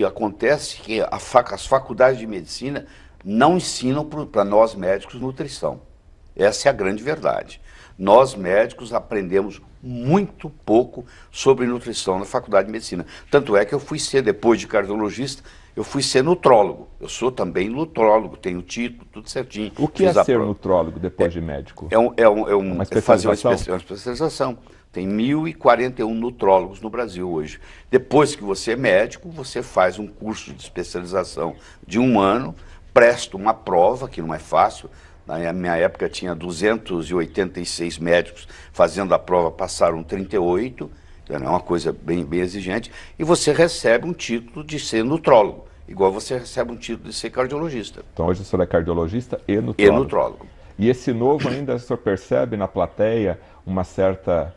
que acontece que fac, as faculdades de medicina não ensinam para nós médicos nutrição. Essa é a grande verdade. Nós médicos aprendemos muito pouco sobre nutrição na faculdade de medicina. Tanto é que eu fui ser, depois de cardiologista, eu fui ser nutrólogo. Eu sou também nutrólogo, tenho título, tudo certinho. O que Fiz é ser pro... nutrólogo depois é de médico? É, um, é, um, é, um, é uma é fazer uma especialização. É Tem 1.041 nutrólogos no Brasil hoje. Depois que você é médico, você faz um curso de especialização de um ano, presta uma prova, que não é fácil. Na minha época tinha 286 médicos fazendo a prova, passaram 38. É, é uma coisa bem, bem exigente. E você recebe um título de ser nutrólogo, igual você recebe um título de ser cardiologista. Então hoje o senhor é cardiologista e nutrólogo. E nutrólogo. E esse novo ainda o senhor percebe na plateia uma certa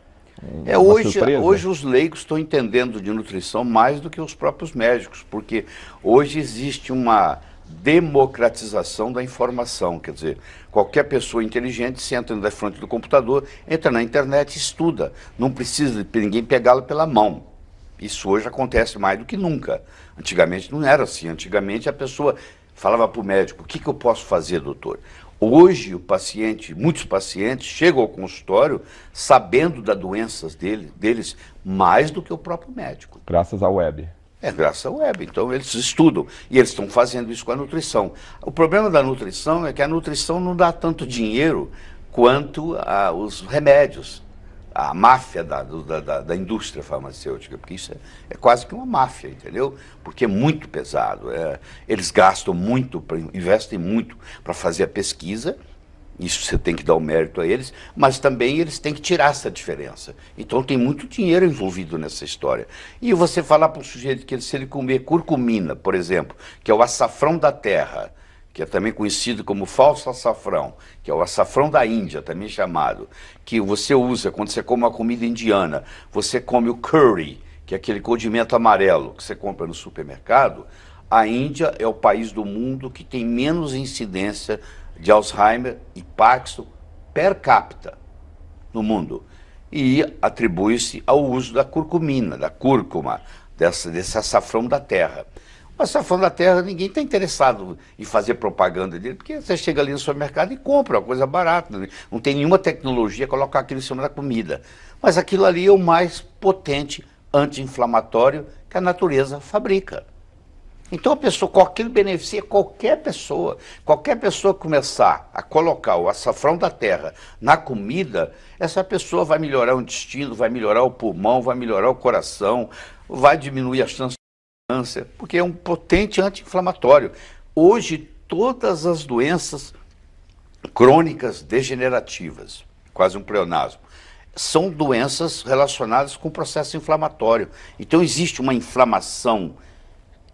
é, hoje, hoje os leigos estão entendendo de nutrição mais do que os próprios médicos, porque hoje existe uma, democratização da informação. Quer dizer, qualquer pessoa inteligente senta na frente do computador, entra na internet e estuda. Não precisa de ninguém pegá la pela mão. Isso hoje acontece mais do que nunca. Antigamente não era assim. Antigamente a pessoa falava para o médico: o que, que eu posso fazer, doutor? Hoje o paciente, muitos pacientes chegam ao consultório sabendo das doenças dele, deles mais do que o próprio médico. Graças à web. É graças à web. Então eles estudam e eles estão fazendo isso com a nutrição. O problema da nutrição é que a nutrição não dá tanto dinheiro quanto a, os remédios. A máfia da, da, da, da indústria farmacêutica, porque isso é, é, quase que uma máfia, entendeu? Porque é muito pesado. É, eles gastam muito, investem muito para fazer a pesquisa isso você tem que dar o mérito a eles, mas também eles têm que tirar essa diferença. Então tem muito dinheiro envolvido nessa história. E você falar para o sujeito que ele, se ele comer curcumina, por exemplo, que é o açafrão da terra, que é também conhecido como falso açafrão, que é o açafrão da Índia, também chamado, que você usa quando você come uma comida indiana, você come o curry, que é aquele condimento amarelo que você compra no supermercado, a Índia é o país do mundo que tem menos incidência de Alzheimer e Parkinson per capita no mundo. E atribui-se ao uso da curcumina, da cúrcuma, dessa, desse açafrão da terra. O açafrão da terra, ninguém está interessado em fazer propaganda dele, porque você chega ali no supermercado e compra, é uma coisa barata, né? não tem nenhuma tecnologia, colocar aquilo em cima da comida. Mas aquilo ali é o mais potente anti-inflamatório que a natureza fabrica. Então a pessoa, qualquer beneficia qualquer pessoa. Qualquer pessoa começar a colocar o açafrão da terra na comida, essa pessoa vai melhorar o intestino, vai melhorar o pulmão, vai melhorar o coração, vai diminuir as chances de câncer, porque é um potente anti-inflamatório. Hoje todas as doenças crônicas degenerativas, quase um pleonasmo, são doenças relacionadas com o processo inflamatório. Então existe uma inflamação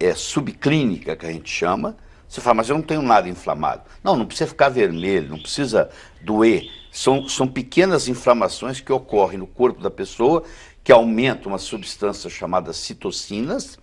é, subclínica, que a gente chama, você fala, mas eu não tenho nada inflamado. Não, não precisa ficar vermelho, não precisa doer. São, são pequenas inflamações que ocorrem no corpo da pessoa que aumentam uma substância chamada citocinas,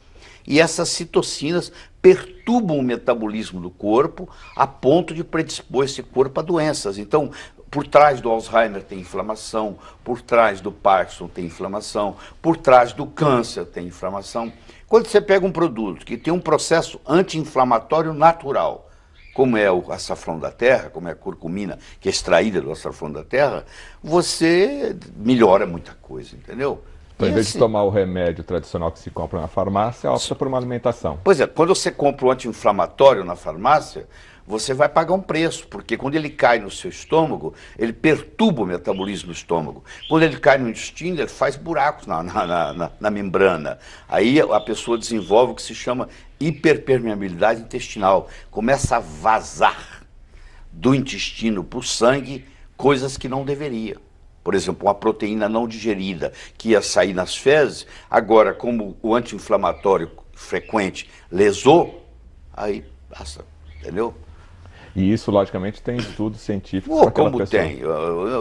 e essas citocinas perturbam o metabolismo do corpo a ponto de predispor esse corpo a doenças. Então, por trás do Alzheimer tem inflamação, por trás do Parkinson tem inflamação, por trás do câncer tem inflamação. Quando você pega um produto que tem um processo anti-inflamatório natural, como é o açafrão da terra, como é a curcumina, que é extraída do açafrão da terra, você melhora muita coisa, entendeu? Então, em vez de assim- tomar o remédio tradicional que se compra na farmácia, é opta por uma alimentação. Pois é, quando você compra o um anti-inflamatório na farmácia, você vai pagar um preço, porque quando ele cai no seu estômago, ele perturba o metabolismo do estômago. Quando ele cai no intestino, ele faz buracos na, na, na, na membrana. Aí a pessoa desenvolve o que se chama hiperpermeabilidade intestinal. Começa a vazar do intestino para o sangue coisas que não deveria. Por exemplo, uma proteína não digerida que ia sair nas fezes, agora, como o anti-inflamatório frequente lesou, aí passa, entendeu? E isso, logicamente, tem estudo científico, Pô, como pessoa. tem.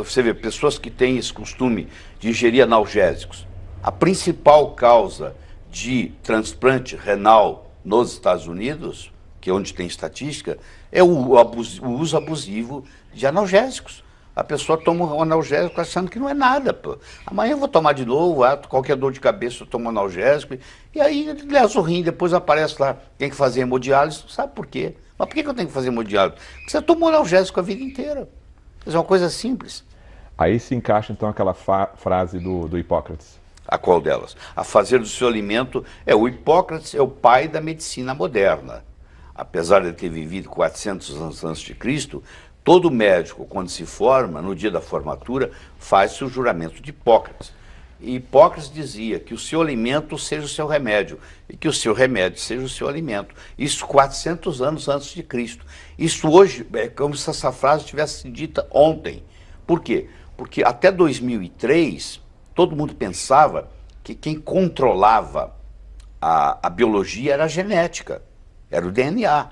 Você vê, pessoas que têm esse costume de ingerir analgésicos. A principal causa de transplante renal nos Estados Unidos, que é onde tem estatística, é o, o uso abusivo de analgésicos. A pessoa toma um analgésico achando que não é nada. Pô. Amanhã eu vou tomar de novo, ah, qualquer dor de cabeça eu tomo analgésico. E aí, aliás, o rim depois aparece lá, tem que fazer hemodiálise, sabe por quê? Mas por que, que eu tenho que fazer hemodiálise? Porque você é tomou analgésico a vida inteira. Isso é uma coisa simples. Aí se encaixa então aquela frase do, do Hipócrates. A qual delas? A fazer do seu alimento. É, o Hipócrates é o pai da medicina moderna. Apesar de ter vivido 400 anos antes de Cristo, todo médico, quando se forma, no dia da formatura, faz seu juramento de Hipócrates. E Hipócrates dizia que o seu alimento seja o seu remédio e que o seu remédio seja o seu alimento. Isso 400 anos antes de Cristo. Isso hoje é como se essa frase tivesse dita ontem. Por quê? Porque até 2003, todo mundo pensava que quem controlava a, a biologia era a genética, era o DNA.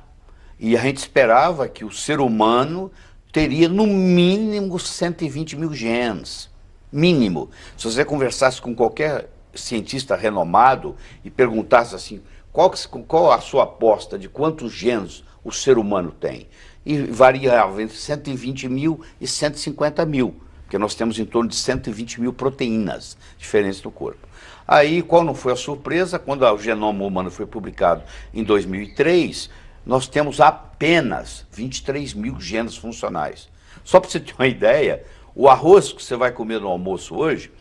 E a gente esperava que o ser humano teria no mínimo 120 mil genes mínimo. Se você conversasse com qualquer cientista renomado e perguntasse assim, qual, qual a sua aposta de quantos genes o ser humano tem? E variava entre 120 mil e 150 mil, porque nós temos em torno de 120 mil proteínas diferentes do corpo. Aí, qual não foi a surpresa? Quando o genoma humano foi publicado em 2003, nós temos apenas 23 mil genes funcionais. Só para você ter uma ideia, o arroz que você vai comer no almoço hoje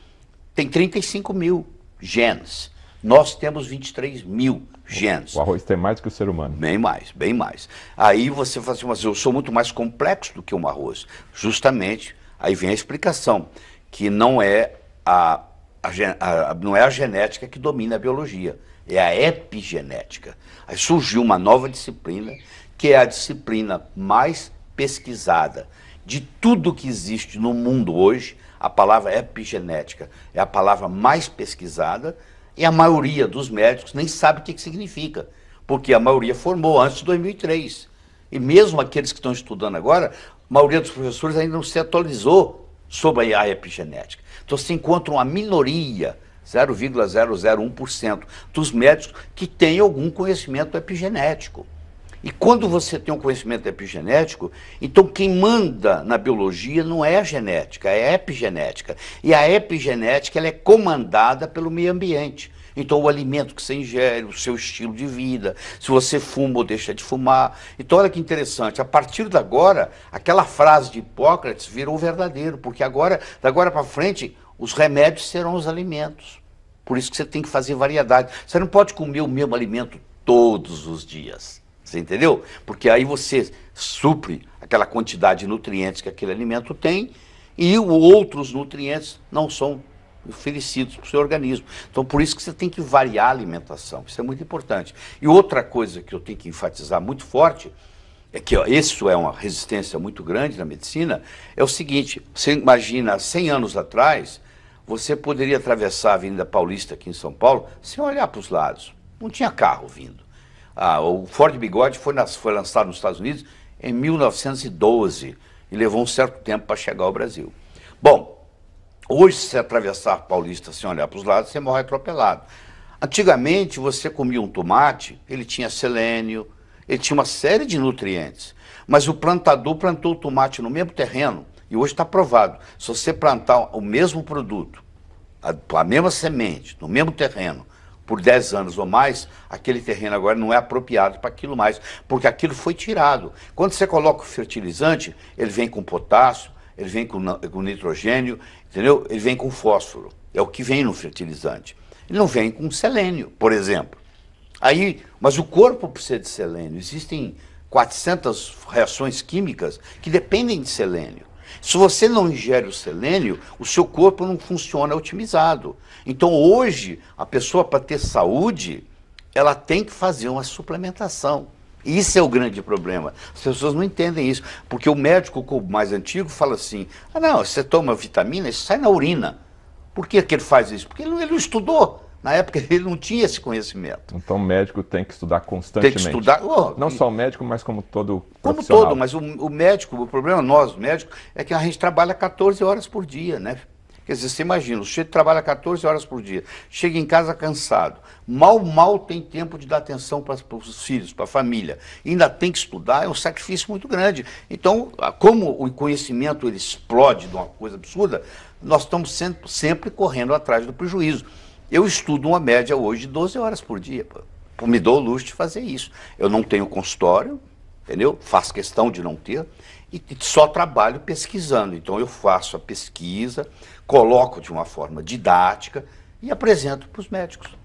tem 35 mil genes. Nós temos 23 mil genes. O arroz tem mais que o ser humano. Bem mais, bem mais. Aí você fala assim, mas eu sou muito mais complexo do que um arroz. Justamente, aí vem a explicação, que não é a, a, a não é a genética que domina a biologia, é a epigenética. Aí surgiu uma nova disciplina, que é a disciplina mais pesquisada de tudo que existe no mundo hoje, a palavra é epigenética é a palavra mais pesquisada e a maioria dos médicos nem sabe o que, significa, porque a maioria formou antes de 2003. E mesmo aqueles que estão estudando agora, a maioria dos professores ainda não se atualizou sobre a epigenética. Então se encontra uma minoria, 0,001% dos médicos que tem algum conhecimento epigenético. E quando você tem um conhecimento epigenético, então quem manda na biologia não é a genética, é a epigenética. E a epigenética ela é comandada pelo meio ambiente. Então, o alimento que você ingere, o seu estilo de vida, se você fuma ou deixa de fumar. Então, olha que interessante, a partir de agora, aquela frase de Hipócrates virou verdadeiro, porque agora, da agora para frente, os remédios serão os alimentos. Por isso que você tem que fazer variedade. Você não pode comer o mesmo alimento todos os dias. Você entendeu? Porque aí você supre aquela quantidade de nutrientes que aquele alimento tem e outros nutrientes não são oferecidos para o seu organismo. Então, por isso que você tem que variar a alimentação, isso é muito importante. E outra coisa que eu tenho que enfatizar muito forte, é que ó, isso é uma resistência muito grande na medicina, é o seguinte, você imagina, 100 anos atrás, você poderia atravessar a Avenida Paulista aqui em São Paulo sem olhar para os lados, não tinha carro vindo. Ah, o Ford Bigode foi, nas, foi lançado nos Estados Unidos em 1912 e levou um certo tempo para chegar ao Brasil. Bom, hoje se atravessar Paulista sem olhar para os lados, você morre atropelado. Antigamente você comia um tomate, ele tinha selênio, ele tinha uma série de nutrientes. Mas o plantador plantou o tomate no mesmo terreno e hoje está provado. Se você plantar o mesmo produto, a, a mesma semente, no mesmo terreno, por 10 anos ou mais, aquele terreno agora não é apropriado para aquilo mais, porque aquilo foi tirado. Quando você coloca o fertilizante, ele vem com potássio, ele vem com, com nitrogênio, entendeu? Ele vem com fósforo. É o que vem no fertilizante. Ele não vem com selênio, por exemplo. Aí, mas o corpo precisa de selênio. Existem 400 reações químicas que dependem de selênio. Se você não ingere o selênio, o seu corpo não funciona otimizado. Então hoje, a pessoa para ter saúde, ela tem que fazer uma suplementação. Isso é o grande problema. As pessoas não entendem isso, porque o médico mais antigo fala assim: ah, não, você toma vitamina, isso sai na urina. Por que, que ele faz isso? Porque ele não, ele não estudou. Na época ele não tinha esse conhecimento. Então o médico tem que estudar constantemente. Tem que estudar. Oh, não e... só o médico, mas como todo Como todo, mas o, o, médico, o problema nós, médicos, é que a gente trabalha 14 horas por dia, né? Quer dizer, você imagina, o chefe trabalha 14 horas por dia, chega em casa cansado, mal, mal tem tempo de dar atenção para, os filhos, para a família, ainda tem que estudar, é um sacrifício muito grande. Então, como o conhecimento ele explode de uma coisa absurda, nós estamos sempre correndo atrás do prejuízo. Eu estudo uma média hoje de 12 horas por dia. Pô. Me dou o luxo de fazer isso. Eu não tenho consultório, entendeu? Faço questão de não ter. E só trabalho pesquisando. Então eu faço a pesquisa, coloco de uma forma didática e apresento para os médicos.